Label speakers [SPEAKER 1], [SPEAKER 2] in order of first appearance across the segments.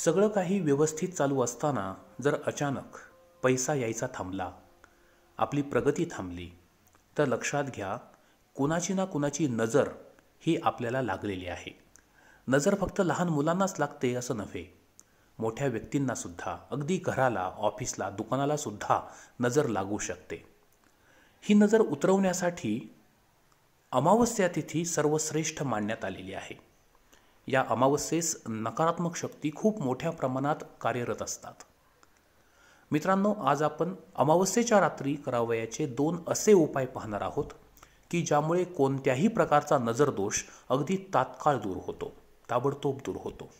[SPEAKER 1] सगळं काही व्यवस्थित चालू असताना जर अचानक पैसा यायचा थांबला आपली प्रगती थांबली तर लक्षात घ्या कुणाची ना कुणाची नजर ही आपल्याला लागलेली आहे नजर फक्त लहान मुलांनाच लागते असं नव्हे मोठ्या व्यक्तींनासुद्धा अगदी घराला ऑफिसला दुकानालासुद्धा नजर लागू शकते ही नजर उतरवण्यासाठी अमावस्या तिथी सर्वश्रेष्ठ मानण्यात आलेली आहे या अमावस्येस नकारात्मक शक्ती खूप मोठ्या प्रमाणात कार्यरत असतात मित्रांनो आज आपण अमावस्येच्या रात्री करावयाचे दोन असे उपाय पाहणार आहोत की ज्यामुळे कोणत्याही प्रकारचा नजरदोष अगदी तात्काळ दूर होतो ताबडतोब दूर होतो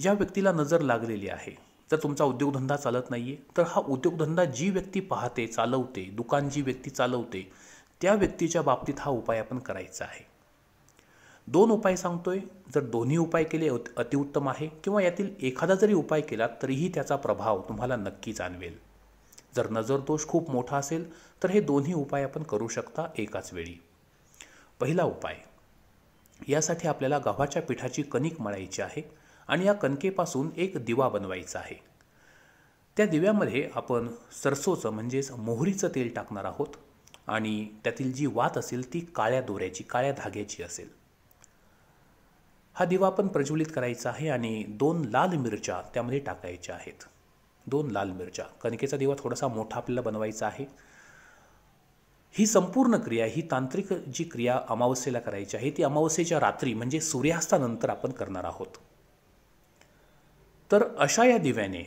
[SPEAKER 1] ज्या व्यक्तीला नजर लागलेली आहे तर तुमचा उद्योगधंदा चालत नाही आहे तर हा उद्योगधंदा जी व्यक्ती पाहते चालवते दुकान जी व्यक्ती चालवते त्या व्यक्तीच्या बाबतीत हा उपाय आपण करायचा आहे दोन उपाय सांगतोय जर दोन्ही उपाय केले अतिउत्तम आहे किंवा यातील एखादा जरी उपाय केला तरीही त्याचा प्रभाव तुम्हाला नक्की जाणवेल जर नजर दोष खूप मोठा असेल तर हे दोन्ही उपाय आपण करू शकता एकाच वेळी पहिला उपाय यासाठी आपल्याला गव्हाच्या पिठाची कणिक मळायची आहे आणि या कणकेपासून एक दिवा बनवायचा आहे त्या दिव्यामध्ये आपण सरसोचं म्हणजेच मोहरीचं तेल टाकणार आहोत आणि त्यातील जी वात असेल ती काळ्या दोऱ्याची काळ्या धाग्याची असेल हा दिवा आपण प्रज्वलित करायचा आहे आणि दोन लाल मिरच्या त्यामध्ये टाकायच्या आहेत दोन लाल मिरच्या कणकेचा दिवा थोडासा मोठा आपल्याला बनवायचा आहे ही संपूर्ण क्रिया ही तांत्रिक जी क्रिया अमावस्येला करायची आहे ती अमावस्येच्या रात्री म्हणजे सूर्यास्तानंतर आपण करणार आहोत तर अशा या दिव्याने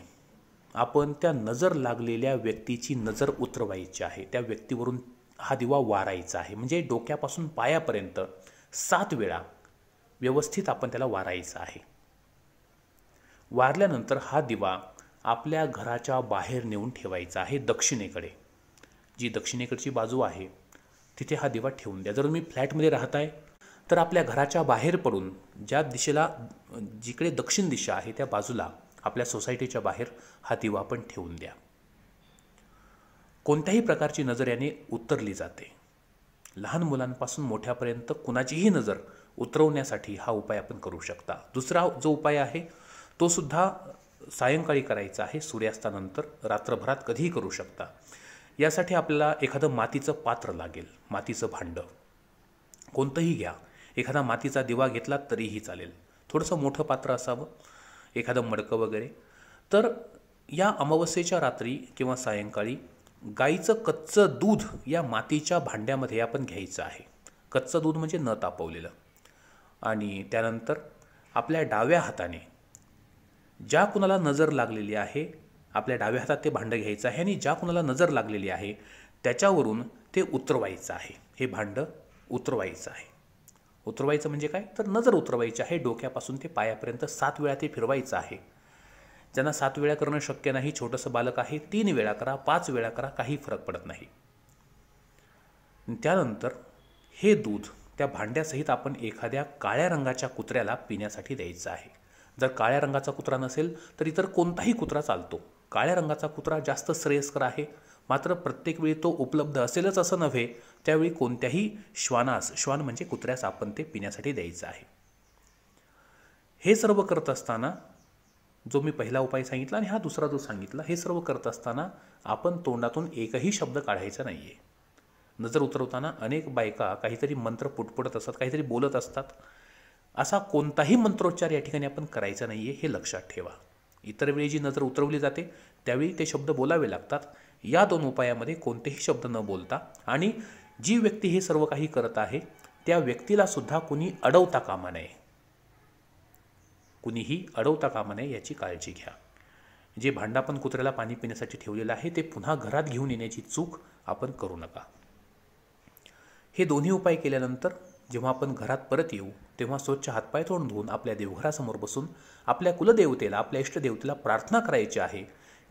[SPEAKER 1] आपण त्या नजर लागलेल्या व्यक्तीची नजर उतरवायची आहे त्या व्यक्तीवरून हा दिवा वारायचा आहे म्हणजे डोक्यापासून पायापर्यंत सात वेळा व्यवस्थित आपण त्याला वारायचं आहे वारल्यानंतर हा दिवा आपल्या घराच्या बाहेर नेऊन ठेवायचा आहे दक्षिणेकडे जी दक्षिणेकडची बाजू आहे तिथे हा दिवा ठेवून द्या जर तुम्ही फ्लॅटमध्ये राहत आहे तर आपल्या घराच्या बाहेर पडून ज्या दिशेला जिकडे दक्षिण दिशा आहे त्या बाजूला आपल्या सोसायटीच्या बाहेर हा दिवा आपण ठेवून द्या कोणत्याही प्रकारची नजर याने उतरली जाते लहान मुलांपासून मोठ्यापर्यंत कुणाचीही नजर उतरवण्यासाठी हा उपाय आपण करू शकता दुसरा जो उपाय आहे तो सुद्धा सायंकाळी करायचा आहे सूर्यास्तानंतर रात्रभरात कधीही करू शकता यासाठी आपल्याला एखादं मातीचं पात्र लागेल मातीचं भांडं कोणतंही घ्या एखादा मातीचा दिवा घेतला तरीही चालेल थोडंसं मोठं पात्र असावं एखादं मडकं वगैरे तर या अमावस्येच्या रात्री किंवा सायंकाळी गाईचं कच्चं दूध या मातीच्या भांड्यामध्ये आपण घ्यायचं आहे कच्चं दूध म्हणजे न तापवलेलं आणि त्यानंतर आपल्या डाव्या हाताने ज्या कुणाला नजर लागलेली आहे आपल्या डाव्या हातात ते भांडं घ्यायचं आहे आणि ज्या कुणाला नजर लागलेली आहे त्याच्यावरून ते उतरवायचं आहे हे भांडं उतरवायचं आहे उतरवायचं म्हणजे काय तर नजर उतरवायची आहे डोक्यापासून ते पायापर्यंत सात वेळा ते फिरवायचं आहे ज्यांना सात वेळा करणं शक्य नाही छोटंसं बालक आहे तीन वेळा करा पाच वेळा करा काही फरक पडत नाही त्यानंतर हे दूध त्या भांड्यासहित आपण एखाद्या काळ्या रंगाच्या कुत्र्याला पिण्यासाठी द्यायचं आहे जर काळ्या रंगाचा कुत्रा नसेल तर इतर कोणताही कुत्रा चालतो काळ्या रंगाचा कुत्रा जास्त श्रेयस्कर आहे मात्र प्रत्येक वेळी तो उपलब्ध असेलच असं नव्हे त्यावेळी कोणत्याही श्वानास श्वान म्हणजे कुत्र्यास आपण ते पिण्यासाठी द्यायचं आहे हे सर्व करत असताना जो मी पहिला उपाय सांगितला आणि हा दुसरा जो सांगितला हे सर्व करत असताना आपण तोंडातून एकही शब्द काढायचा नाही आहे नजर उतरवताना अनेक बायका काहीतरी मंत्र पुटपुटत असतात काहीतरी बोलत असतात असा कोणताही मंत्रोच्चार या ठिकाणी आपण करायचा नाही आहे हे लक्षात ठेवा इतर वेळी जी नजर उतरवली जाते त्यावेळी ते शब्द बोलावे लागतात या दोन उपायामध्ये कोणतेही शब्द न बोलता आणि जी व्यक्ती हे सर्व काही करत आहे त्या व्यक्तीला सुद्धा कुणी अडवता कामा नये कुणीही अडवता कामा नये याची काळजी घ्या जे भांडा पण कुत्र्याला पाणी पिण्यासाठी ठेवलेलं आहे ते पुन्हा घरात घेऊन येण्याची चूक आपण करू नका हे दोन्ही उपाय केल्यानंतर जेव्हा आपण घरात परत येऊ तेव्हा स्वच्छ हातपाय तोंड धुवून आपल्या देवघरासमोर बसून आपल्या कुलदेवतेला आपल्या इष्टदेवतेला प्रार्थना करायची आहे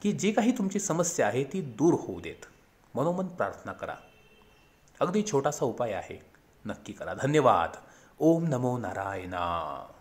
[SPEAKER 1] की जी काही तुमची समस्या आहे ती दूर होऊ देत मनोमन प्रार्थना करा अगदी छोटासा उपाय आहे नक्की करा धन्यवाद ओम नमो नारायणा